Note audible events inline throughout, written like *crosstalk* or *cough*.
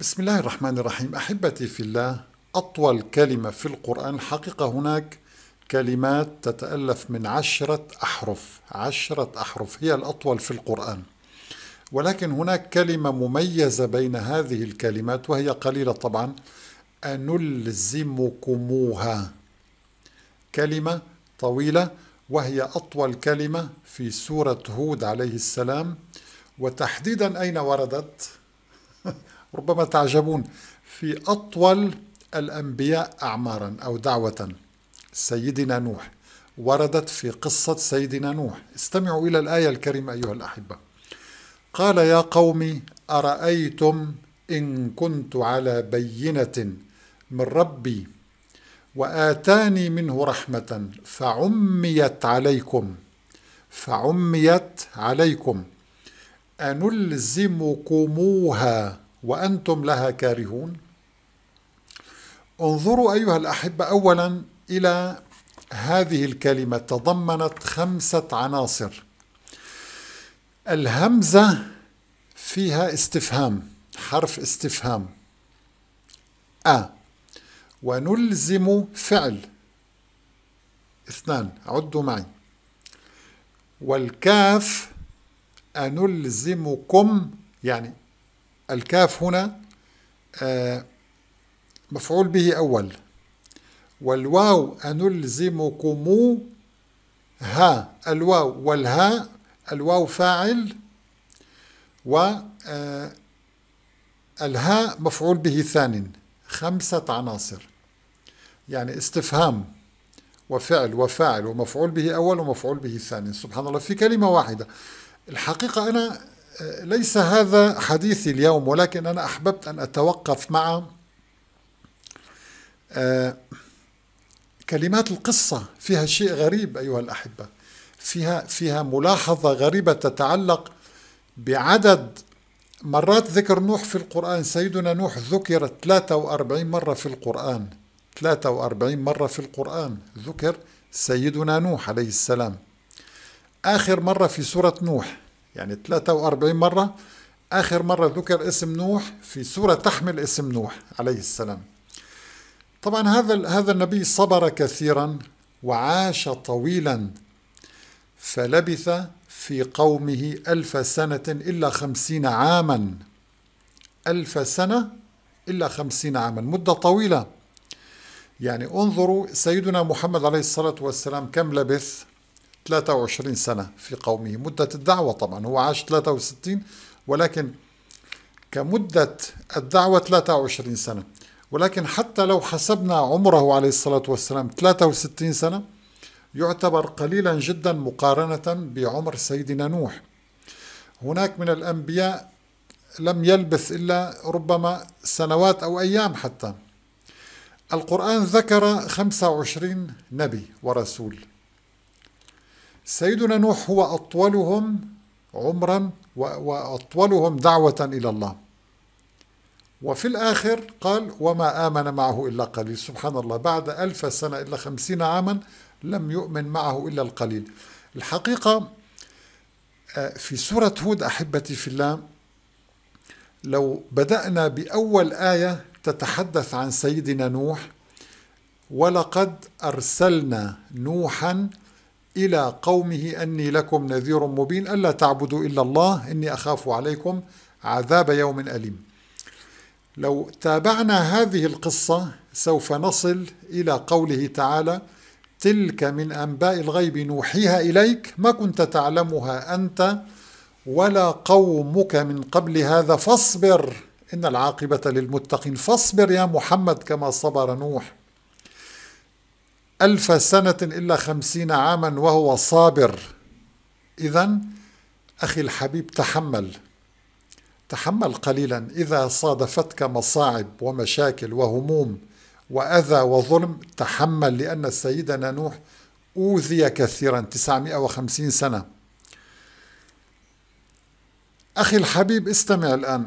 بسم الله الرحمن الرحيم احبتي في الله اطول كلمه في القران حقيقه هناك كلمات تتالف من عشره احرف عشره احرف هي الاطول في القران ولكن هناك كلمه مميزه بين هذه الكلمات وهي قليله طبعا انلزمكموها كلمه طويله وهي اطول كلمه في سوره هود عليه السلام وتحديدا اين وردت *laughs* ربما تعجبون في أطول الأنبياء أعمارا أو دعوة سيدنا نوح وردت في قصة سيدنا نوح استمعوا إلى الآية الكريمة أيها الأحبة قال يا قوم أرأيتم إن كنت على بينة من ربي وآتاني منه رحمة فعميت عليكم فعميت عليكم أنلزمكموها وأنتم لها كارهون انظروا أيها الأحبة أولا إلى هذه الكلمة تضمنت خمسة عناصر الهمزة فيها استفهام حرف استفهام أ ونلزم فعل اثنان عدوا معي والكاف أنلزمكم يعني الكاف هنا آه، مفعول به أول والواو أنلزمكم ها الواو والهاء الواو فاعل و آه، الهاء مفعول به ثان خمسة عناصر يعني استفهام وفعل وفاعل ومفعول به أول ومفعول به ثاني سبحان الله في كلمة واحدة الحقيقة أنا ليس هذا حديثي اليوم ولكن أنا أحببت أن أتوقف مع آه، كلمات القصة فيها شيء غريب أيها الأحبة فيها فيها ملاحظة غريبة تتعلق بعدد مرات ذكر نوح في القرآن سيدنا نوح ذكر 43 مرة في القرآن 43 مرة في القرآن ذكر سيدنا نوح عليه السلام آخر مرة في سورة نوح يعني 43 مرة آخر مرة ذكر اسم نوح في سورة تحمل اسم نوح عليه السلام طبعا هذا هذا النبي صبر كثيرا وعاش طويلا فلبث في قومه ألف سنة إلا خمسين عاما ألف سنة إلا خمسين عاما مدة طويلة يعني انظروا سيدنا محمد عليه الصلاة والسلام كم لبث 23 سنة في قومه مدة الدعوة طبعا هو عاش 63 ولكن كمدة الدعوة 23 سنة ولكن حتى لو حسبنا عمره عليه الصلاة والسلام 63 سنة يعتبر قليلا جدا مقارنة بعمر سيدنا نوح هناك من الأنبياء لم يلبث إلا ربما سنوات أو أيام حتى القرآن ذكر 25 نبي ورسول سيدنا نوح هو أطولهم عمرا وأطولهم دعوة إلى الله وفي الآخر قال وما آمن معه إلا قليل سبحان الله بعد ألف سنة إلا خمسين عاما لم يؤمن معه إلا القليل الحقيقة آه، في سورة هود أحبتي في الله لو بدأنا بأول آية تتحدث عن سيدنا نوح ولقد أرسلنا نوحا إلى قومه أني لكم نذير مبين ألا تعبدوا إلا الله إني أخاف عليكم عذاب يوم أليم لو تابعنا هذه القصة سوف نصل إلى قوله تعالى تلك من أنباء الغيب نوحيها إليك ما كنت تعلمها أنت ولا قومك من قبل هذا فاصبر إن العاقبة للمتقين فاصبر يا محمد كما صبر نوح ألف سنة إلا خمسين عاما وهو صابر إذا أخي الحبيب تحمل تحمل قليلا إذا صادفتك مصاعب ومشاكل وهموم وأذى وظلم تحمل لأن سيدنا نوح أوذي كثيرا 950 سنة أخي الحبيب استمع الآن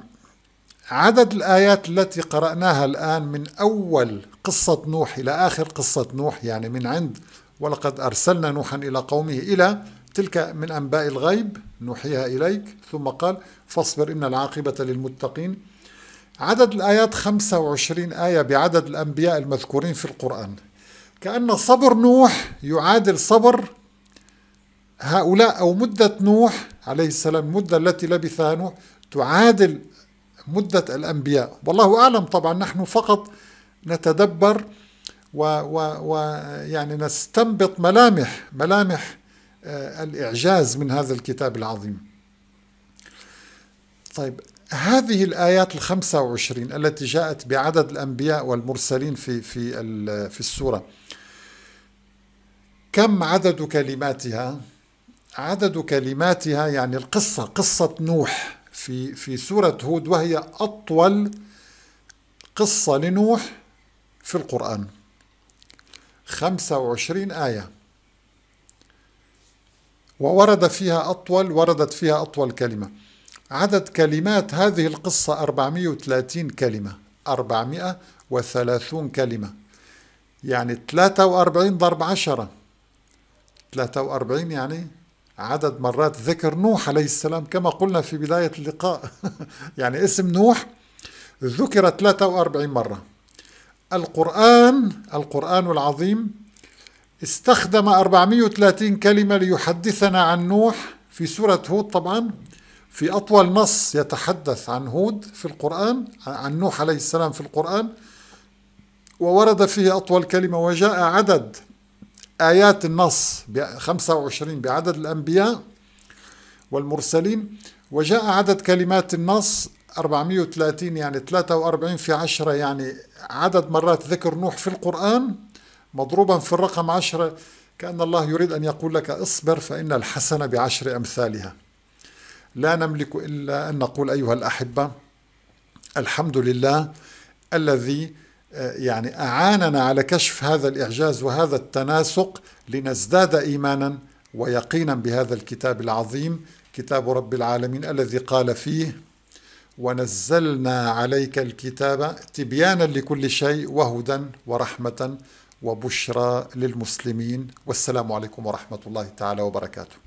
عدد الآيات التي قرأناها الآن من أول قصة نوح إلى آخر قصة نوح يعني من عند ولقد أرسلنا نوحا إلى قومه إلى تلك من أنباء الغيب نوحيها إليك ثم قال فاصبر إن العاقبة للمتقين عدد الآيات 25 آية بعدد الأنبياء المذكورين في القرآن كأن صبر نوح يعادل صبر هؤلاء أو مدة نوح عليه السلام المدة التي لبثها نوح تعادل مدة الأنبياء والله أعلم طبعا نحن فقط نتدبر ويعني نستنبط ملامح ملامح آه، الإعجاز من هذا الكتاب العظيم طيب هذه الآيات الخمسة وعشرين التي جاءت بعدد الأنبياء والمرسلين في في في السورة كم عدد كلماتها؟ عدد كلماتها يعني القصة قصة نوح في في سورة هود وهي أطول قصة لنوح في القرآن 25 آية وورد فيها أطول وردت فيها أطول كلمة عدد كلمات هذه القصة 430 كلمة 430 كلمة يعني 43 ضرب 10 43 يعني عدد مرات ذكر نوح عليه السلام كما قلنا في بداية اللقاء *laughs* يعني اسم نوح ذكر 43 مرة القرآن القرآن العظيم استخدم 430 كلمة ليحدثنا عن نوح في سورة هود طبعا في أطول نص يتحدث عن هود في القرآن عن نوح عليه السلام في القرآن وورد فيه أطول كلمة وجاء عدد آيات النص 25 بعدد الأنبياء والمرسلين وجاء عدد كلمات النص 430 يعني 43 في 10 يعني عدد مرات ذكر نوح في القرآن مضروبا في الرقم 10 كأن الله يريد أن يقول لك اصبر فإن الحسنة بعشر أمثالها لا نملك إلا أن نقول أيها الأحبة الحمد لله الذي يعني أعاننا على كشف هذا الإعجاز وهذا التناسق لنزداد إيمانا ويقينا بهذا الكتاب العظيم كتاب رب العالمين الذي قال فيه ونزلنا عليك الكتاب تبيانا لكل شيء وهدى ورحمة وبشرى للمسلمين والسلام عليكم ورحمة الله تعالى وبركاته